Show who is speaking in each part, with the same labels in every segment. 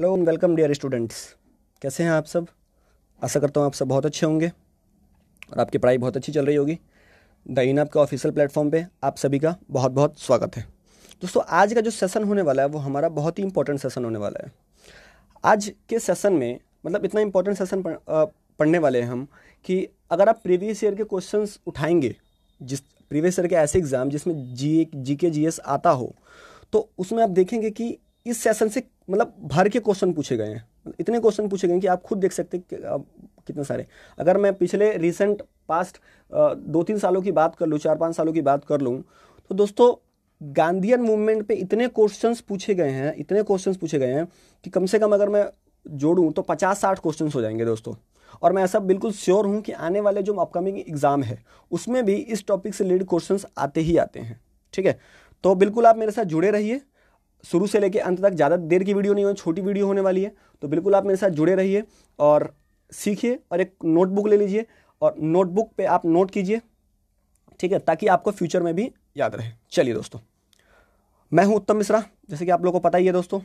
Speaker 1: hello and welcome dear students कैसे हैं आप सब आशा करता हूँ आप सब बहुत अच्छे होंगे और आपकी पढ़ाई बहुत अच्छी चल रही होगी द इन आपका ऑफिशियल प्लेटफॉर्म पे आप सभी का बहुत बहुत स्वागत है दोस्तों आज का जो सेशन होने वाला है वो हमारा बहुत ही इंपॉर्टेंट सेशन होने वाला है आज के सेशन में मतलब इतना इंपॉर्टेंट सेशन पढ़ने वाले हैं हम कि अगर आप प्रीवियस ईयर के क्वेश्चन उठाएंगे जिस प्रीवियस ईयर के ऐसे एग्ज़ाम जिसमें जी जी के जी एस आता हो तो उसमें आप देखेंगे कि इस सेशन से मतलब भर के क्वेश्चन पूछे गए हैं इतने क्वेश्चन पूछे गए हैं कि आप खुद देख सकते हैं कितने सारे अगर मैं पिछले रिसेंट पास्ट दो तीन सालों की बात कर लूँ चार पाँच सालों की बात कर लूँ तो दोस्तों गांधीयन मूवमेंट पे इतने क्वेश्चंस पूछे गए हैं इतने क्वेश्चंस पूछे गए हैं कि कम से कम अगर मैं जोड़ूँ तो पचास साठ क्वेश्चन हो जाएंगे दोस्तों और मैं ऐसा बिल्कुल श्योर हूँ कि आने वाले जो अपकमिंग एग्ज़ाम है उसमें भी इस टॉपिक से रिलेटेड क्वेश्चन आते ही आते हैं ठीक है तो बिल्कुल आप मेरे साथ जुड़े रहिए शुरू से लेकर अंत तक ज़्यादा देर की वीडियो नहीं हो छोटी वीडियो होने वाली है तो बिल्कुल आप मेरे साथ जुड़े रहिए और सीखिए और एक नोटबुक ले लीजिए और नोटबुक पे आप नोट कीजिए ठीक है ताकि आपको फ्यूचर में भी याद रहे चलिए दोस्तों मैं हूं उत्तम मिश्रा जैसे कि आप लोगों को पता ही है दोस्तों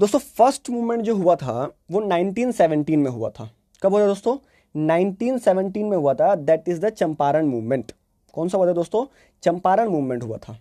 Speaker 1: दोस्तों फर्स्ट मूवमेंट जो हुआ था वो 1917 में हुआ था कब हुआ था दोस्तों 1917 में हुआ था that is the Champaran movement कौन सा हुआ था दोस्तों चंपारण मूवमेंट हुआ था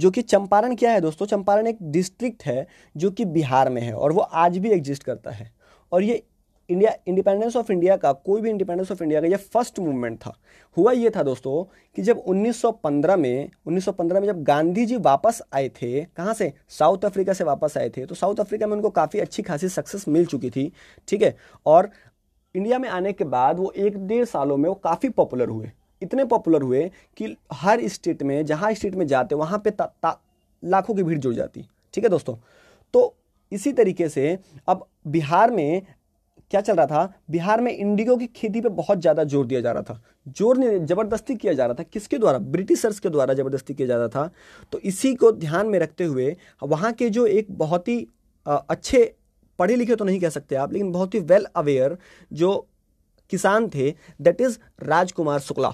Speaker 1: जो कि चंपारण क्या है दोस्तों चंपारण एक डिस्ट्रिक्ट है जो कि बिहार में है और वो आज भी एग्जिस्ट करता है और ये इंडिया इंडिपेंडेंस ऑफ इंडिया का कोई भी इंडिपेंडेंस ऑफ इंडिया का ये फर्स्ट मूवमेंट था हुआ ये था दोस्तों कि जब 1915 में 1915 में जब गांधी जी वापस आए थे कहाँ से साउथ अफ्रीका से वापस आए थे तो साउथ अफ्रीका में उनको काफ़ी अच्छी खासी सक्सेस मिल चुकी थी ठीक है और इंडिया में आने के बाद वो एक डेढ़ सालों में वो काफ़ी पॉपुलर हुए इतने पॉपुलर हुए कि हर स्टेट में जहाँ स्टेट में जाते वहाँ पे लाखों की भीड़ जुड़ जाती ठीक है दोस्तों तो इसी तरीके से अब बिहार में क्या चल रहा था बिहार में इंडिगो की खेती पे बहुत ज़्यादा जोर दिया जा रहा था जोर नहीं जबरदस्ती किया जा रहा था किसके द्वारा ब्रिटिशर्स के द्वारा जबरदस्ती किया जा रहा था तो इसी को ध्यान में रखते हुए वहाँ के जो एक बहुत ही अच्छे पढ़े लिखे तो नहीं कह सकते आप लेकिन बहुत ही वेल अवेयर जो किसान थे दैट इज़ राजकुमार शुक्ला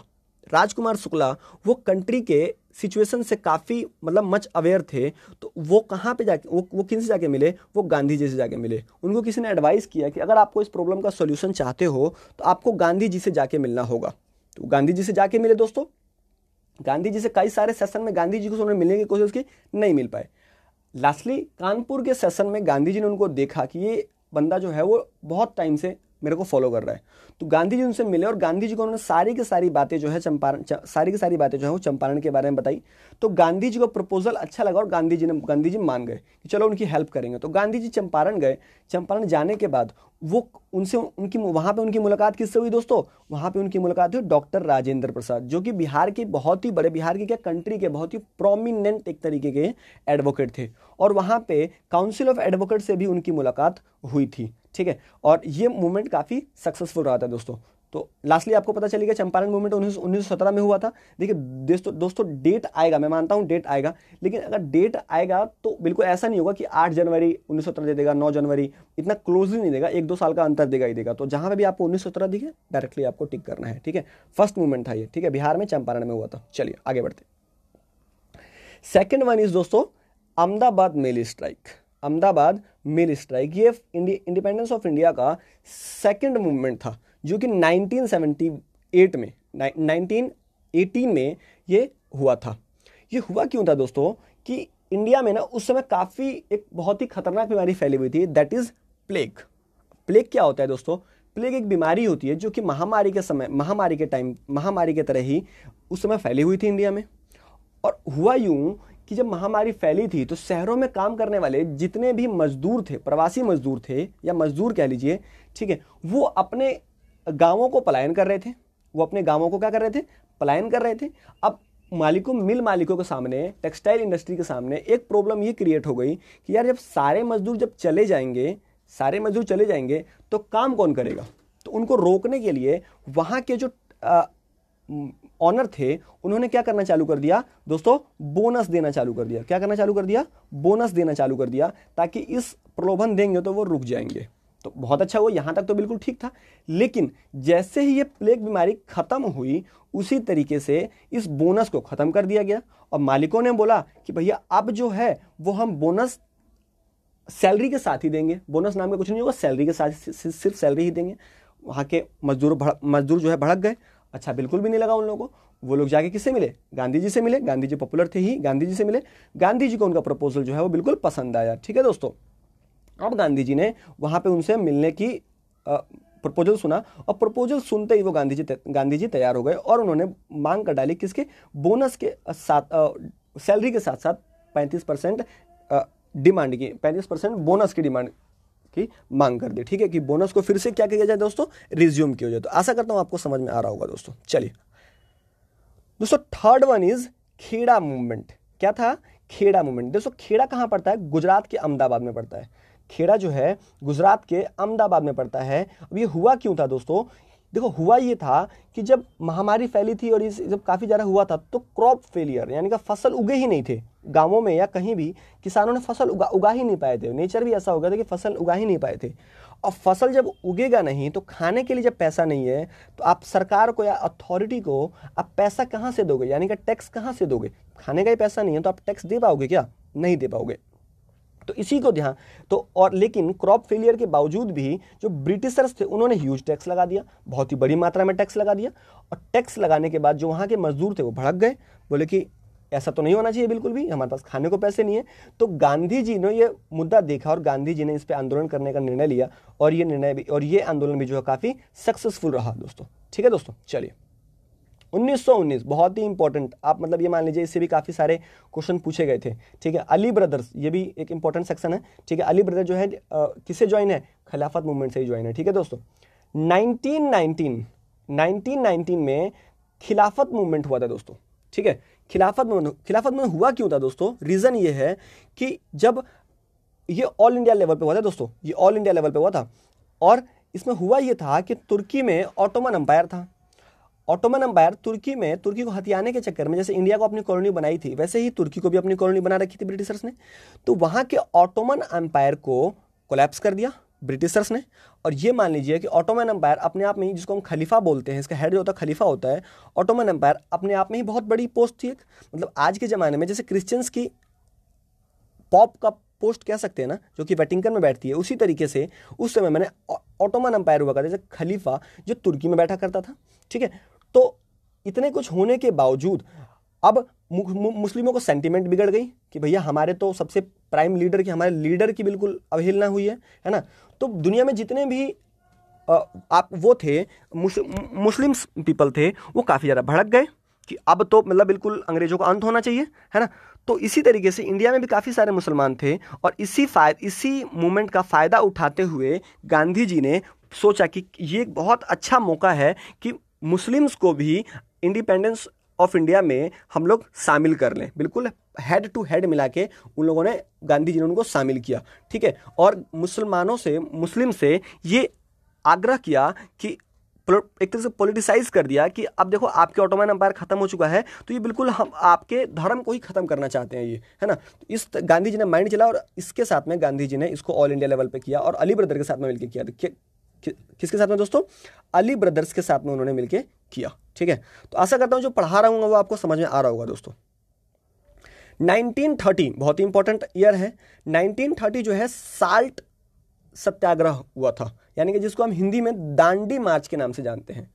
Speaker 1: राजकुमार शुक्ला वो कंट्री के सिचुएशन से काफ़ी मतलब मच अवेयर थे तो वो कहाँ पे जाके वो वो किन से जाके मिले वो गांधी जी से जाके मिले उनको किसी ने एडवाइस किया कि अगर आपको इस प्रॉब्लम का सोल्यूशन चाहते हो तो आपको गांधी जी से जाके मिलना होगा तो गांधी जी से जाके मिले दोस्तों गांधी जी से कई सारे सेशन में गांधी जी को उन्होंने मिलने की कोशिश की नहीं मिल पाए लास्टली कानपुर के सेशन में गांधी जी ने उनको देखा कि ये बंदा जो है वो बहुत टाइम से मेरे को फॉलो कर रहा है तो गांधी जी उनसे मिले और गांधी जी को उन्होंने सारी की सारी बातें जो है चंपारण सारी की सारी बातें जो है वो चंपारण के बारे में बताई तो गांधी जी को प्रपोजल अच्छा लगा और गांधी जी ने गांधी जी मान गए कि चलो उनकी हेल्प करेंगे तो गांधी जी चंपारण गए चंपारण जाने के बाद वो उनसे उनकी वहाँ पर उनकी मुलाकात किससे हुई दोस्तों वहाँ पर उनकी मुलाकात हुई डॉक्टर राजेंद्र प्रसाद जो कि बिहार के बहुत ही बड़े बिहार के क्या कंट्री के बहुत ही प्रोमिनेंट एक तरीके के एडवोकेट थे और वहाँ पर काउंसिल ऑफ एडवोकेट से भी उनकी मुलाकात हुई थी ठीक है और ये मूवमेंट काफ़ी सक्सेसफुल रहा था दोस्तों तो लास्टली आपको पता चलेगा चंपारण मूवमेंट उन्नीस उन्नीस में हुआ था देखिए दोस्तों दोस्तों डेट आएगा मैं मानता हूं डेट आएगा लेकिन अगर डेट आएगा तो बिल्कुल ऐसा नहीं होगा कि 8 जनवरी उन्नीस दे देगा 9 जनवरी इतना क्लोजली नहीं देगा एक दो साल का अंतर देगा ही देगा तो जहां पे भी आपको उन्नीस दिखे डायरेक्टली आपको टिक करना है ठीक है फर्स्ट मूवमेंट था यह ठीक है बिहार में चंपारण में हुआ था चलिए आगे बढ़ते सेकेंड वन इज दोस्तों Ahmedabad mill strike Ahmedabad mill strike ये इंडिपेंडेंस ऑफ इंडिया का सेकेंड मूवमेंट था जो कि 1978 में 1918 में ये हुआ था ये हुआ क्यों था दोस्तों कि इंडिया में ना उस समय काफ़ी एक बहुत ही खतरनाक बीमारी फैली हुई थी दैट इज़ प्लेग प्लेग क्या होता है दोस्तों प्लेग एक बीमारी होती है जो कि महामारी के समय महामारी के टाइम महामारी के तरह ही उस समय फैली हुई थी इंडिया में और हुआ यूँ कि जब महामारी फैली थी तो शहरों में काम करने वाले जितने भी मजदूर थे प्रवासी मजदूर थे या मजदूर कह लीजिए ठीक है वो अपने गाँवों को पलायन कर रहे थे वो अपने गाँवों को क्या कर रहे थे पलायन कर रहे थे अब मालिकों मिल मालिकों के सामने टेक्सटाइल इंडस्ट्री के सामने एक प्रॉब्लम ये क्रिएट हो गई कि यार जब सारे मजदूर जब चले जाएंगे सारे मजदूर चले जाएंगे तो काम कौन करेगा तो उनको रोकने के लिए वहाँ के जो ऑनर थे उन्होंने क्या करना चालू कर दिया दोस्तों बोनस देना चालू कर दिया क्या करना चालू कर दिया बोनस देना चालू कर दिया ताकि इस प्रलोभन देंगे तो वो रुक जाएंगे तो बहुत अच्छा हुआ यहाँ तक तो बिल्कुल ठीक था लेकिन जैसे ही ये प्लेग बीमारी ख़त्म हुई उसी तरीके से इस बोनस को ख़त्म कर दिया गया और मालिकों ने बोला कि भैया अब जो है वो हम बोनस सैलरी के साथ ही देंगे बोनस नाम का कुछ नहीं होगा सैलरी के साथ सिर्फ सैलरी ही देंगे वहाँ के मजदूर मजदूर जो है भड़क गए अच्छा बिल्कुल भी नहीं लगा उन लोगों को वो लोग जाके किससे मिले गांधी जी से मिले गांधी जी पॉपुलर थे ही गांधी जी से मिले गांधी जी को उनका प्रपोजल जो है वो बिल्कुल पसंद आया ठीक है दोस्तों अब गांधी जी ने वहाँ पे उनसे मिलने की प्रपोजल सुना और प्रपोजल सुनते ही वो गांधी जी गांधी जी तैयार हो गए और उन्होंने मांग कर डाली किसके बोनस के साथ सैलरी के साथ साथ पैंतीस परसेंट डिमांड की पैंतीस परसेंट बोनस की डिमांड की मांग कर दी ठीक है कि बोनस को फिर से क्या किया जाए दोस्तों रिज्यूम किया जाए तो आशा करता हूं आपको समझ में आ रहा होगा दोस्तों चलिए दोस्तों third one is Kheda movement क्या था खेड़ा मूवमेंट दोस्तों खेड़ा कहां पड़ता है गुजरात के अहमदाबाद में पड़ता है खेड़ा जो है गुजरात के अहमदाबाद में पड़ता है अब ये हुआ क्यों था दोस्तों देखो हुआ ये था कि जब महामारी फैली थी और इस जब काफ़ी ज़्यादा हुआ था तो क्रॉप फेलियर यानी कि फसल उगे ही नहीं थे गांवों में या कहीं भी किसानों ने फसल उगा उगा ही नहीं पाए थे नेचर भी ऐसा हो गया था कि फसल उगा ही नहीं पाए थे और फसल जब उगेगा नहीं तो खाने के लिए जब पैसा नहीं है तो आप सरकार को या अथॉरिटी को आप पैसा कहाँ से दोगे यानी कि टैक्स कहाँ से दोगे खाने का ही पैसा नहीं है तो आप टैक्स दे पाओगे क्या नहीं दे पाओगे तो इसी को ध्यान तो और लेकिन क्रॉप फेलियर के बावजूद भी जो ब्रिटिशर्स थे उन्होंने ह्यूज टैक्स लगा दिया बहुत ही बड़ी मात्रा में टैक्स लगा दिया और टैक्स लगाने के बाद जो वहाँ के मजदूर थे वो भड़क गए बोले कि ऐसा तो नहीं होना चाहिए बिल्कुल भी हमारे पास खाने को पैसे नहीं है तो गांधी जी ने ये मुद्दा देखा और गांधी जी ने इस पर आंदोलन करने का निर्णय लिया और ये निर्णय भी और ये आंदोलन भी जो है काफ़ी सक्सेसफुल रहा दोस्तों ठीक है दोस्तों चलिए 1919 बहुत ही इंपॉर्टेंट आप मतलब ये मान लीजिए इससे भी काफ़ी सारे क्वेश्चन पूछे गए थे ठीक है अली ब्रदर्स ये भी एक इंपॉर्टेंट सेक्शन है ठीक है अली ब्रदर जो है किससे ज्वाइन है खिलाफत मूवमेंट से ही ज्वाइन है ठीक है दोस्तों 1919 1919 में खिलाफत मूवमेंट हुआ था दोस्तों ठीक है खिलाफत मूवमेंट खिलाफत मूवमेंट हुआ क्यों था दोस्तों रीज़न ये है कि जब ये ऑल इंडिया लेवल पे हुआ था दोस्तों ये ऑल इंडिया लेवल पे हुआ था और इसमें हुआ ये था कि तुर्की में ऑटोमन अंपायर था ऑटोमन अंपायर तुर्की में तुर्की को हथियाने के चक्कर में जैसे इंडिया को अपनी कॉलोनी बनाई थी वैसे ही तुर्की को भी अपनी कॉलोनी बना रखी थी ब्रिटिशर्स ने तो वहाँ के ऑटोमन अंपायर को कोलैप्स कर दिया ब्रिटिशर्स ने और ये मान लीजिए कि ऑटोमन अंपायर अपने आप में ही जिसको हम खलीफा बोलते हैं इसका हेड जो होता है खलीफा होता है ऑटोमन अंपायर अपने आप में ही बहुत बड़ी पोस्ट थी एक मतलब आज के ज़माने में जैसे क्रिश्चियंस की पॉप का पोस्ट कह सकते हैं ना जो कि वेटिंगन में बैठती है उसी तरीके से उस समय मैंने ऑटोमन अंपायर हुआ करता जैसे खलीफा जो तुर्की में बैठा करता था ठीक है तो इतने कुछ होने के बावजूद अब मुस्लिमों को सेंटिमेंट बिगड़ गई कि भैया हमारे तो सबसे प्राइम लीडर की हमारे लीडर की बिल्कुल अवहेलना हुई है है ना तो दुनिया में जितने भी आप वो थे मुस्लिम पीपल थे वो काफ़ी ज़्यादा भड़क गए कि अब तो मतलब बिल्कुल अंग्रेज़ों का अंत होना चाहिए है ना तो इसी तरीके से इंडिया में भी काफ़ी सारे मुसलमान थे और इसी फायद इसी मूवमेंट का फ़ायदा उठाते हुए गांधी जी ने सोचा कि ये बहुत अच्छा मौका है कि मुस्लिम्स को भी इंडिपेंडेंस ऑफ इंडिया में हम लोग शामिल कर लें बिल्कुल हेड टू हेड मिला के उन लोगों ने गांधी जी ने उनको शामिल किया ठीक है और मुसलमानों से मुस्लिम से ये आग्रह किया कि एक तरह से पोलिटिसाइज कर दिया कि अब देखो आपके ऑटोमैन अंपायर खत्म हो चुका है तो ये बिल्कुल हम आपके धर्म को ही खत्म करना चाहते हैं ये है ना तो इस गांधी जी ने माइंड चला और इसके साथ में गांधी जी ने इसको ऑल इंडिया लेवल पे किया और अली ब्रदर के साथ में मिलकर किया कि, किसके साथ में दोस्तों अली ब्रदर्स के साथ में उन्होंने मिलकर किया ठीक है तो आशा करता हूं जो पढ़ा रहा हूं वो आपको समझ में आ रहा होगा दोस्तों 1930 बहुत ही इंपॉर्टेंट ईयर है 1930 जो है साल्ट सत्याग्रह हुआ था यानी कि जिसको हम हिंदी में दांडी मार्च के नाम से जानते हैं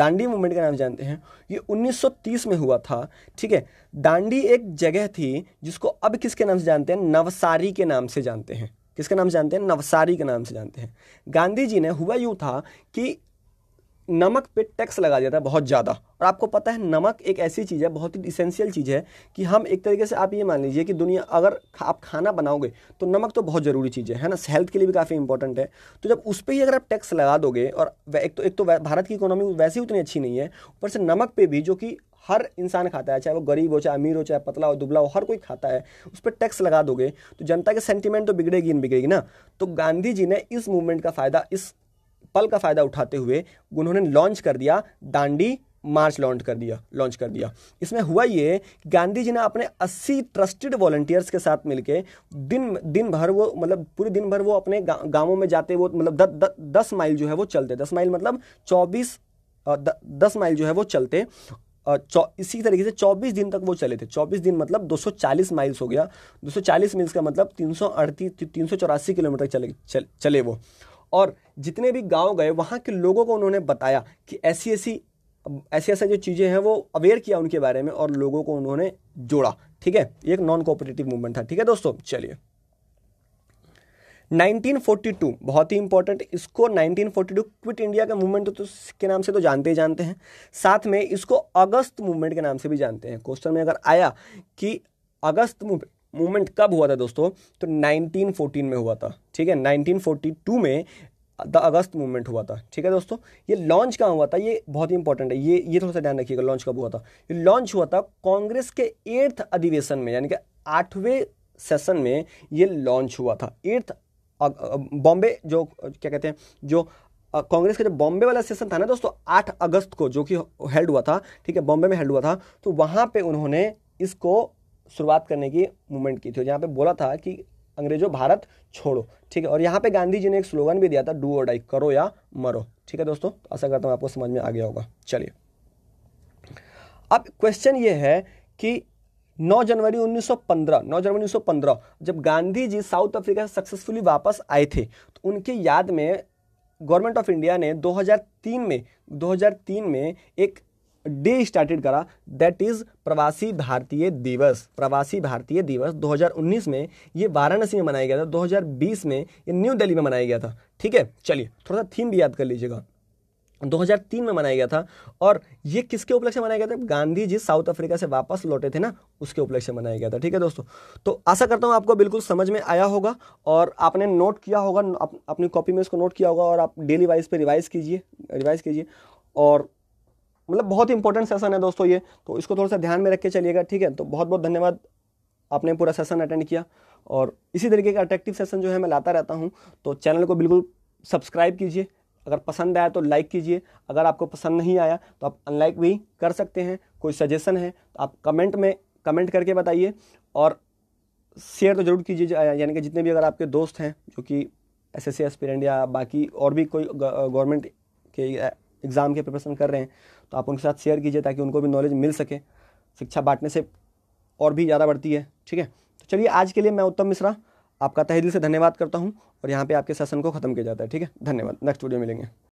Speaker 1: दांडी मूवमेंट के नाम से जानते हैं ये 1930 में हुआ था ठीक है दांडी एक जगह थी जिसको अब किसके नाम से जानते हैं नवसारी के नाम से जानते हैं किसके नाम से जानते हैं नवसारी के नाम से जानते हैं गांधी जी ने हुआ यूँ था कि नमक पे टैक्स लगा दिया था बहुत ज़्यादा और आपको पता है नमक एक ऐसी चीज़ है बहुत ही इसेंशियल चीज़ है कि हम एक तरीके से आप ये मान लीजिए कि दुनिया अगर आप खाना बनाओगे तो नमक तो बहुत ज़रूरी चीज़ है है ना हेल्थ के लिए भी काफ़ी इंपॉर्टेंट है तो जब उस पर ही अगर आप टैक्स लगा दोगे और एक तो एक तो भारत की इकोनॉमी वैसे ही उतनी अच्छी नहीं है ऊपर से नमक पर भी जो कि हर इंसान खाता है चाहे वो गरीब हो चाहे अमीर हो चाहे पतला हो दुबला हो हर कोई खाता है उस पर टैक्स लगा दोगे तो जनता के सेंटिमेंट तो बिगड़ेगी नहीं बिगड़ेगी ना तो गांधी जी ने इस मूवमेंट का फ़ायदा इस पल का फ़ायदा उठाते हुए उन्होंने लॉन्च कर दिया दांडी मार्च लॉन्च कर दिया लॉन्च कर दिया इसमें हुआ ये कि गांधी जी ने अपने 80 ट्रस्टेड वॉल्टियर्स के साथ मिलके दिन दिन भर वो मतलब पूरे दिन भर वो अपने गा, गांवों में जाते वो मतलब द, द, दस माइल जो है वो चलते दस माइल मतलब चौबीस दस माइल जो है वो चलते इसी तरीके से 24 दिन तक वो चले थे 24 दिन मतलब 240 माइल्स हो गया 240 माइल्स का मतलब तीन सौ अड़तीस किलोमीटर चले चल, चले वो और जितने भी गांव गए वहाँ के लोगों को उन्होंने बताया कि ऐसी ऐसी ऐसी ऐसी जो चीज़ें हैं वो अवेयर किया उनके बारे में और लोगों को उन्होंने जोड़ा ठीक है एक नॉन कोऑपरेटिव मूवमेंट था ठीक है दोस्तों चलिए 1942 बहुत ही इंपॉर्टेंट इसको 1942 क्विट इंडिया का मूवमेंट तो, तो के नाम से तो जानते ही जानते हैं साथ में इसको अगस्त मूवमेंट के नाम से भी जानते हैं क्वेश्चन में अगर आया कि अगस्त मूवमेंट कब हुआ था दोस्तों तो 1914 में हुआ था ठीक है 1942 में द अगस्त मूवमेंट हुआ था ठीक है दोस्तों ये लॉन्च कहाँ हुआ था ये बहुत ही इंपॉर्टेंट है ये ये थोड़ा सा ध्यान रखिएगा लॉन्च कब हुआ था ये लॉन्च हुआ था कांग्रेस के एट्थ अधिवेशन में यानी कि आठवें सेशन में ये लॉन्च हुआ था एट्थ बॉम्बे जो क्या कहते हैं जो कांग्रेस का जो बॉम्बे वाला सेशन था ना दोस्तों आठ अगस्त को जो कि हेल्ड हुआ था ठीक है बॉम्बे में हेल्ड हुआ था तो वहाँ पे उन्होंने इसको शुरुआत करने की मूवमेंट की थी जहाँ पे बोला था कि अंग्रेजों भारत छोड़ो ठीक है और यहाँ पे गांधी जी ने एक स्लोगन भी दिया था डू और डाई करो या मरो ठीक है दोस्तों आशा करता हूँ आपको समझ में आ गया होगा चलिए अब क्वेश्चन ये है कि 9 जनवरी 1915 9 जनवरी 1915 जब गांधी जी साउथ अफ्रीका से सक्सेसफुली वापस आए थे तो उनके याद में गवर्नमेंट ऑफ इंडिया ने 2003 में 2003 में एक डे स्टार्टेड करा दैट इज प्रवासी भारतीय दिवस प्रवासी भारतीय दिवस 2019 में ये वाराणसी में मनाया गया था 2020 में ये न्यू दिल्ली में मनाया गया था ठीक है चलिए थोड़ा सा थीम भी याद कर लीजिएगा 2003 में मनाया गया था और ये किसके उपलक्ष्य मनाया गया था गांधी जी साउथ अफ्रीका से वापस लौटे थे ना उसके उपलक्ष्य मनाया गया था ठीक है दोस्तों तो आशा करता हूँ आपको बिल्कुल समझ में आया होगा और आपने नोट किया होगा अप, अपनी कॉपी में इसको नोट किया होगा और आप डेली वाइज पर रिवाइज कीजिए रिवाइज कीजिए और मतलब बहुत इंपॉर्टेंट सेशन है दोस्तों ये तो इसको थोड़ा सा ध्यान में रख के चलिएगा ठीक है तो बहुत बहुत धन्यवाद आपने पूरा सेशन अटेंड किया और इसी तरीके का अट्रैक्टिव सेशन जो है मैं लाता रहता हूँ तो चैनल को बिल्कुल सब्सक्राइब कीजिए अगर पसंद आया तो लाइक कीजिए अगर आपको पसंद नहीं आया तो आप अनलाइक भी कर सकते हैं कोई सजेशन है तो आप कमेंट में कमेंट करके बताइए और शेयर तो जरूर कीजिए यानी कि जितने भी अगर आपके दोस्त हैं जो कि एस एस या बाकी और भी कोई गवर्नमेंट के एग्ज़ाम के प्रिपरेशन कर रहे हैं तो आप उनके साथ शेयर कीजिए ताकि उनको भी नॉलेज मिल सके शिक्षा बांटने से और भी ज़्यादा बढ़ती है ठीक है तो चलिए आज के लिए मैं उत्तम मिश्रा आपका तहे दिल से धन्यवाद करता हूँ और यहाँ पे आपके सेशन को ख़त्म किया जाता है ठीक है धन्यवाद नेक्स्ट वीडियो मिलेंगे